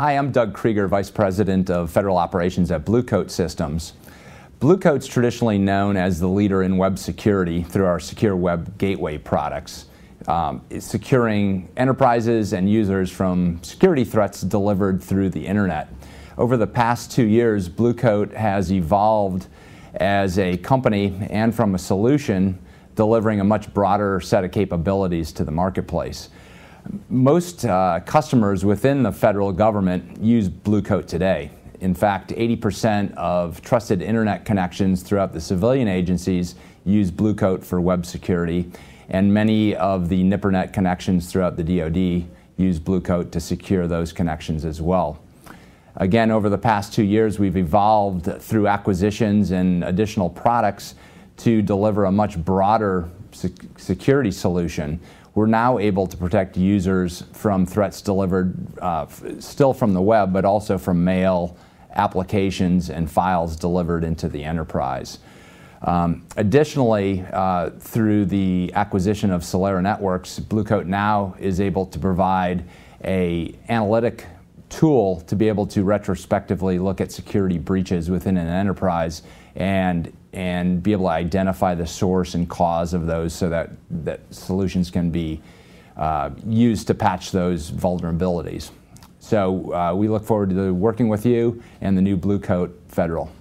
Hi, I'm Doug Krieger, Vice President of Federal Operations at Bluecoat Systems. Bluecoat's traditionally known as the leader in web security through our Secure Web Gateway products, um, securing enterprises and users from security threats delivered through the internet. Over the past two years, Bluecoat has evolved as a company and from a solution delivering a much broader set of capabilities to the marketplace. Most uh, customers within the federal government use Blue Coat today. In fact, 80% of trusted internet connections throughout the civilian agencies use Blue Coat for web security, and many of the NIPRNet connections throughout the DoD use Blue Coat to secure those connections as well. Again, over the past two years, we've evolved through acquisitions and additional products to deliver a much broader security solution we're now able to protect users from threats delivered uh, still from the web, but also from mail, applications, and files delivered into the enterprise. Um, additionally, uh, through the acquisition of Solera Networks, Bluecoat now is able to provide a analytic tool to be able to retrospectively look at security breaches within an enterprise and and be able to identify the source and cause of those so that that solutions can be uh, used to patch those vulnerabilities. So uh, we look forward to working with you and the new Blue Coat Federal.